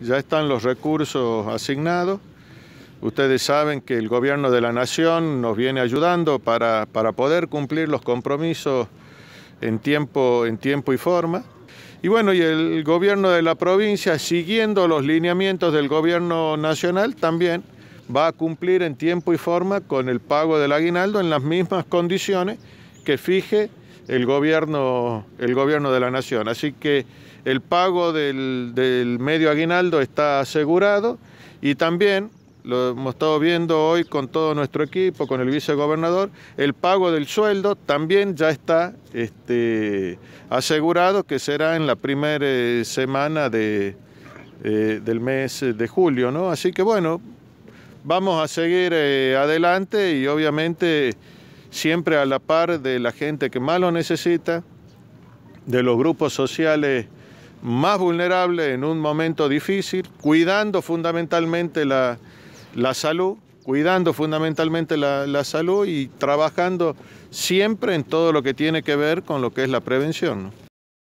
Ya están los recursos asignados. Ustedes saben que el gobierno de la nación nos viene ayudando para, para poder cumplir los compromisos en tiempo, en tiempo y forma. Y bueno, y el gobierno de la provincia, siguiendo los lineamientos del gobierno nacional, también va a cumplir en tiempo y forma con el pago del aguinaldo en las mismas condiciones que fije el gobierno, el gobierno de la nación. Así que el pago del, medio aguinaldo está asegurado y también lo hemos estado viendo hoy con todo nuestro equipo, con el vicegobernador, el pago del sueldo también ya está este, asegurado que será en la primera eh, semana de, eh, del mes de julio, ¿no? Así que bueno, vamos a seguir eh, adelante y obviamente siempre a la par de la gente que más lo necesita, de los grupos sociales más vulnerables en un momento difícil, cuidando fundamentalmente la, salud, cuidando fundamentalmente la, salud y trabajando siempre en todo lo que tiene que ver con lo que es la prevención.